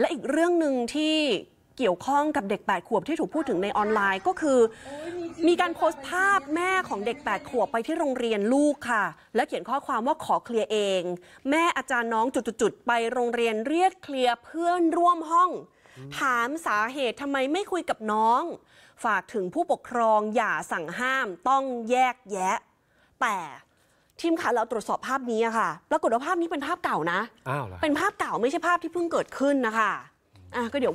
และอีกเรื่องหนึ่งที่เกี่ยวข้องกับเด็ก8ขวบที่ถูกพูดถึงในออนไลน์ก็คือมีการโพสต์ภาพแม่ของเด็ก 8ขวบไปที่โรงเรียนลูกค่ะ และเขียนข้อความว่าขอเคลียร์เอง แม่อาจารย์น้องจุดๆไปโรงเรียนเรียกเคลียร์เพื่อนร่วมห้อง ถามสาเหตุทำไมไม่คุยกับน้อง ฝากถึงผู้ปกครองอย่าสั่งห้ามต้องแยกแยะแต่ทีมข่าวเราตรวจสอบภาพนี้ค่ะปรากฏว่าภาพนี้เป็นภาพเก่านะอ้าวเหรอะเป็นภาพเก่าไม่ใช่ภาพที่เพิ่งเกิดขึ้นนะคะอ่ะก็เดี๋ยว